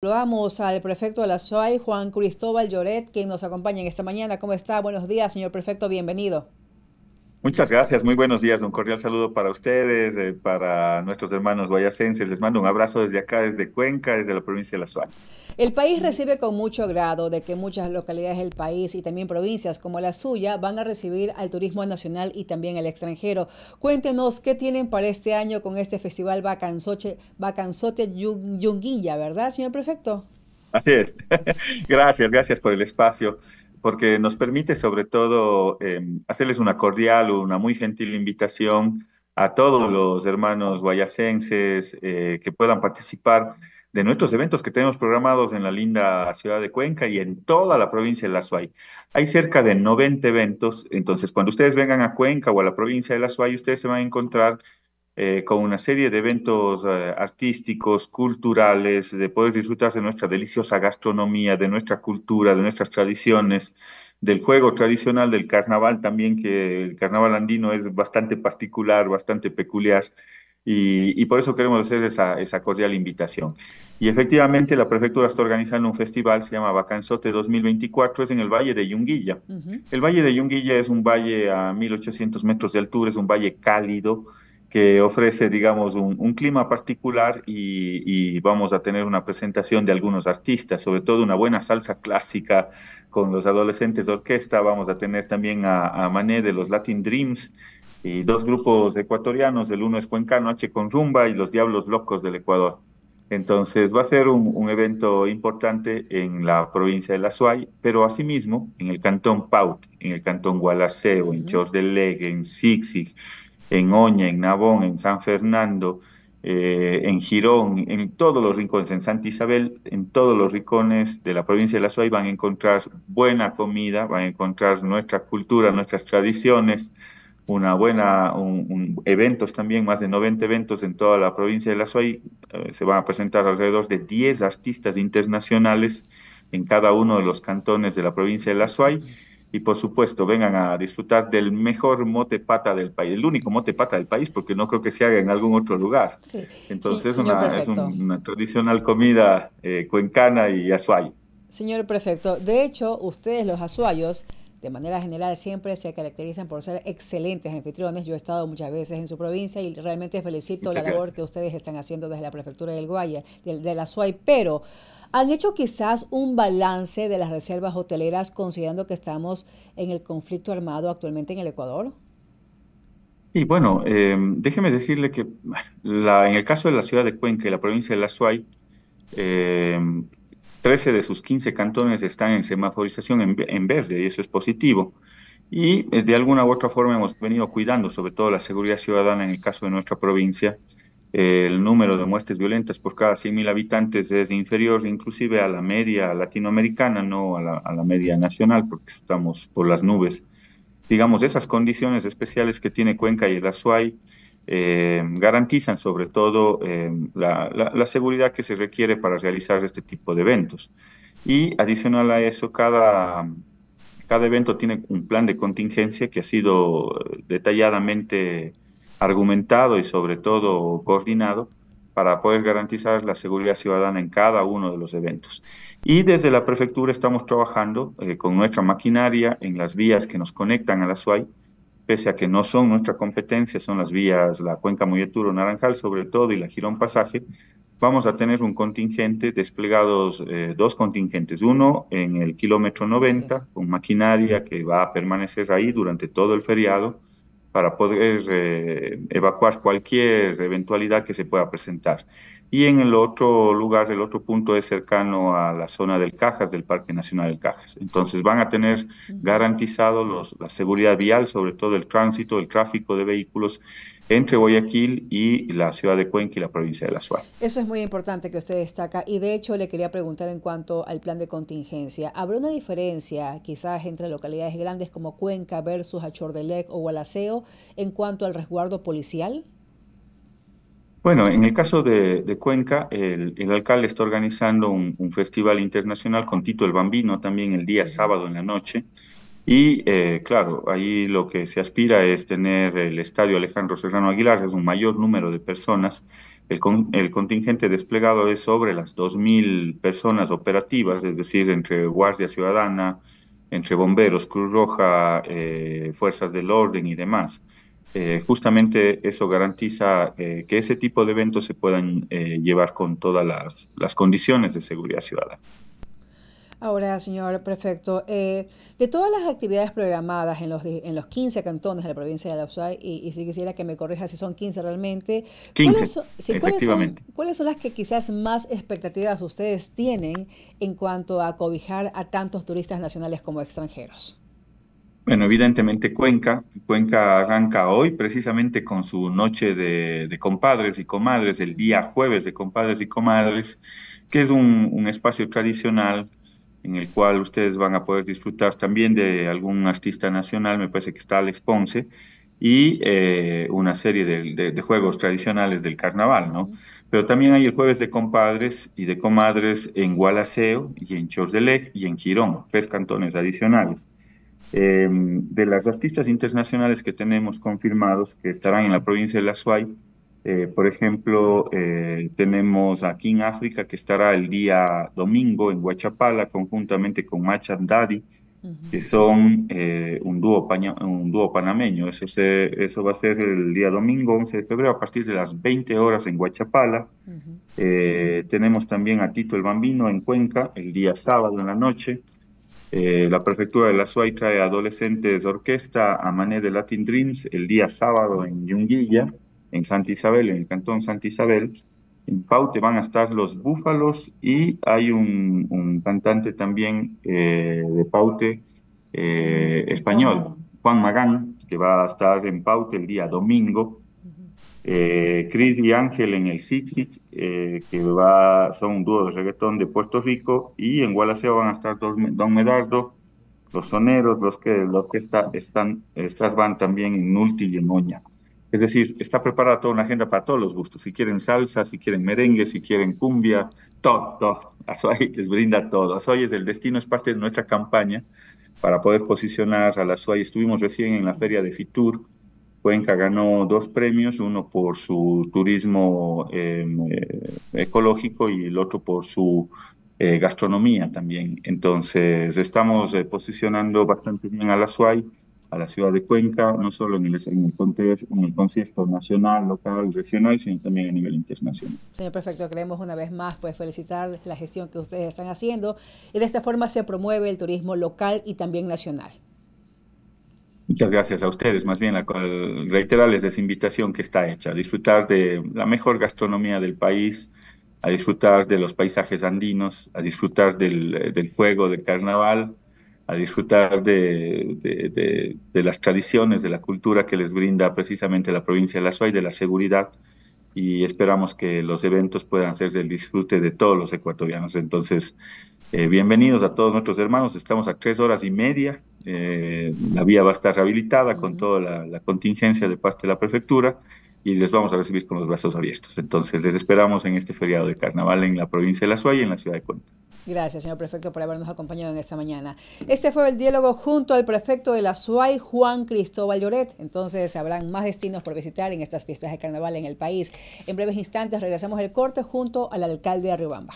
Saludamos al prefecto de la SOAI, Juan Cristóbal Lloret, quien nos acompaña en esta mañana. ¿Cómo está? Buenos días, señor prefecto, bienvenido. Muchas gracias, muy buenos días, un cordial saludo para ustedes, eh, para nuestros hermanos guayasenses. Les mando un abrazo desde acá, desde Cuenca, desde la provincia de La Suárez. El país recibe con mucho grado de que muchas localidades del país y también provincias como la suya van a recibir al turismo nacional y también al extranjero. Cuéntenos qué tienen para este año con este festival Bacanzote, Bacanzote Yunguilla, ¿verdad, señor prefecto? Así es. gracias, gracias por el espacio porque nos permite sobre todo em, hacerles una cordial, o una muy gentil invitación a todos los hermanos guayacenses eh, que puedan participar de nuestros eventos que tenemos programados en la linda ciudad de Cuenca y en toda la provincia de La Suay. Hay cerca de 90 eventos, entonces cuando ustedes vengan a Cuenca o a la provincia de La Suay, ustedes se van a encontrar eh, con una serie de eventos eh, artísticos, culturales, de poder disfrutar de nuestra deliciosa gastronomía, de nuestra cultura, de nuestras tradiciones, del juego tradicional, del carnaval también, que el carnaval andino es bastante particular, bastante peculiar. Y, por eso queremos hacer esa, cordial invitación. Y efectivamente la prefectura está organizando un festival, se llama Bacanzote 2024, es en el Valle de Yunguilla. El Valle de Yunguilla es un valle a 1800 metros de altura, es un valle cálido, que ofrece, digamos, un, un clima particular y, vamos a tener una presentación de algunos artistas, sobre todo una buena salsa clásica con los adolescentes de orquesta. Vamos a tener también a, Mané de los Latin Dreams y dos grupos ecuatorianos, el uno es Cuencano H con Rumba y los Diablos Locos del Ecuador. Entonces va a ser un, evento importante en la provincia de La Suay, pero asimismo en el cantón Paut, en el cantón Gualaceo, en Chos del Legue, en Sixig, en Oña, en Nabón, en San Fernando, eh, en Girón, en todos los rincones, en Santa Isabel, en todos los rincones de la provincia de La Suay van a encontrar buena comida, van a encontrar nuestra cultura, nuestras tradiciones, una buena, eventos también, más de 90 eventos en toda la provincia de La eh, se van a presentar alrededor de 10 artistas internacionales en cada uno de los cantones de la provincia de La Suárez y por supuesto vengan a disfrutar del mejor mote pata del país, el único mote pata del país, porque no creo que se haga en algún otro lugar. Entonces es una tradicional comida eh, cuencana y azuay Señor prefecto, de hecho, ustedes los azuayos de manera general siempre se caracterizan por ser excelentes anfitriones. Yo he estado muchas veces en su provincia y realmente felicito la labor que ustedes están haciendo desde la prefectura del Guaya, de, la SUAY, pero han hecho quizás un balance de las reservas hoteleras considerando que estamos en el conflicto armado actualmente en el Ecuador. Sí, bueno, em, déjeme decirle que la, en el caso de la ciudad de Cuenca y la provincia de La Suay, em, 13 de sus 15 cantones están en semaforización en, verde y eso es positivo. Y eh, de alguna u otra forma hemos venido cuidando, sobre todo la seguridad ciudadana en el caso de nuestra provincia. Eh, el número de muertes violentas por cada 100.000 habitantes es inferior inclusive a la media latinoamericana, no a la, media nacional, porque estamos por las nubes. Digamos, esas condiciones especiales que tiene Cuenca y el Azuay eh, garantizan sobre todo eh, la, seguridad que se requiere para realizar este tipo de eventos. Y adicional a eso, cada, evento tiene un plan de contingencia que ha sido eh, detalladamente argumentado y sobre todo coordinado para poder garantizar la seguridad ciudadana en cada uno de los eventos. Y desde la prefectura estamos trabajando con nuestra maquinaria en las vías que nos conectan a la SUAI pese a que no son nuestra competencia, son las vías, la cuenca muyeturo Naranjal sobre todo y la Girón Pasaje, vamos a tener un contingente desplegados, eh, dos contingentes, uno en el kilómetro 90 con maquinaria que va a permanecer ahí durante todo el feriado para poder eh, evacuar cualquier eventualidad que se pueda presentar. Y en el otro lugar, el otro punto es cercano a la zona del Cajas, del Parque Nacional del Cajas. Entonces van a tener garantizado los, la seguridad vial, sobre todo el tránsito, el tráfico de vehículos entre Guayaquil y la ciudad de Cuenca y la provincia de La Suárez. Eso es muy importante que usted destaca y de hecho le quería preguntar en cuanto al plan de contingencia. ¿Habrá una diferencia quizás entre localidades grandes como Cuenca versus Achordelec o Gualaceo en cuanto al resguardo policial? Bueno, en el caso de, Cuenca, el, alcalde está organizando un, festival internacional con Tito el Bambino también el día sábado en la noche. Y eh, claro, ahí lo que se aspira es tener el estadio Alejandro Serrano Aguilar, es un mayor número de personas. El, contingente desplegado es sobre las 2.000 personas operativas, es decir, entre Guardia Ciudadana, entre bomberos, Cruz Roja, eh, fuerzas del orden y demás. Eh, justamente eso garantiza eh, que ese tipo de eventos se puedan eh, llevar con todas las, condiciones de seguridad ciudadana. Ahora, señor prefecto, de todas las actividades programadas en los, en 15 cantones de la provincia de La y, y si quisiera que me corrija si son 15 realmente, ¿cuáles son las que quizás más expectativas ustedes tienen en cuanto a cobijar a tantos turistas nacionales como extranjeros? Bueno, evidentemente Cuenca, Cuenca arranca hoy precisamente con su noche de, compadres y comadres, el día jueves de compadres y comadres, que es un, espacio tradicional en el cual ustedes van a poder disfrutar también de algún artista nacional, me parece que está Alex Ponce, y eh, una serie de, juegos tradicionales del carnaval, ¿no? Pero también hay el jueves de compadres y de comadres en Gualaceo y en Chordelec y en Quirón, tres cantones adicionales. Em, de las artistas internacionales que tenemos confirmados que estarán en la provincia de La Suay, eh, por ejemplo, eh, tenemos aquí en África que estará el día domingo en Guachapala conjuntamente con Machan Daddy, que son eh, un, dúo un dúo panameño. Eso, eso va a ser el día domingo 11 de febrero a partir de las 20 horas en Guachapala tenemos también a Tito el Bambino en Cuenca el día sábado en la noche. Eh, la prefectura de la SUAY trae adolescentes orquesta a Mané de Latin Dreams el día sábado en Yunguilla, en Santa Isabel, en el cantón Santa Isabel. En Paute van a estar los Búfalos y hay un, cantante también eh, de Paute eh, español, Juan Magán, que va a estar en Paute el día domingo eh, Chris y Ángel en el Sixi, eh, que va, son un dúo de reggaetón de Puerto Rico, y en Gualaceo van a estar Don, Don Medardo, los soneros, los que, los que está, están, estas van también en Ulti y en Es decir, está preparada toda una agenda para todos los gustos. Si quieren salsa, si quieren merengue, si quieren cumbia, todo, todo. Azuay les brinda todo. Azuay es el destino, es parte de nuestra campaña para poder posicionar a la Azuay. Estuvimos recién en la feria de Fitur, Cuenca ganó dos premios, uno por su turismo em, eh, ecológico y el otro por su eh, gastronomía también. Entonces, estamos eh, posicionando bastante bien a la SUAI, a la ciudad de Cuenca, no solo en el, en el, contexto, nacional, local, y regional, sino también a nivel internacional. Señor Prefecto, queremos una vez más pues, felicitar la gestión que ustedes están haciendo y de esta forma se promueve el turismo local y también nacional. Muchas gracias a ustedes, más bien la reiterarles esa invitación que está hecha, a disfrutar de la mejor gastronomía del país, a disfrutar de los paisajes andinos, a disfrutar del, eh, del fuego del carnaval, a disfrutar de, de, las tradiciones, de la cultura que les brinda precisamente la provincia de La y de la seguridad, y esperamos que los eventos puedan ser del disfrute de todos los ecuatorianos. Entonces, eh, bienvenidos a todos nuestros hermanos. Estamos a tres horas y media. Eh, la vía va a estar rehabilitada con toda la, contingencia de parte de la prefectura y les vamos a recibir con los brazos abiertos. Entonces, les esperamos en este feriado de carnaval en la provincia de La Suaya en la ciudad de Cuenca. Gracias, señor prefecto, por habernos acompañado en esta mañana. Este fue el diálogo junto al prefecto de la SUAY, Juan Cristóbal Lloret. Entonces, habrán más destinos por visitar en estas fiestas de carnaval en el país. En breves instantes regresamos al corte junto al alcalde de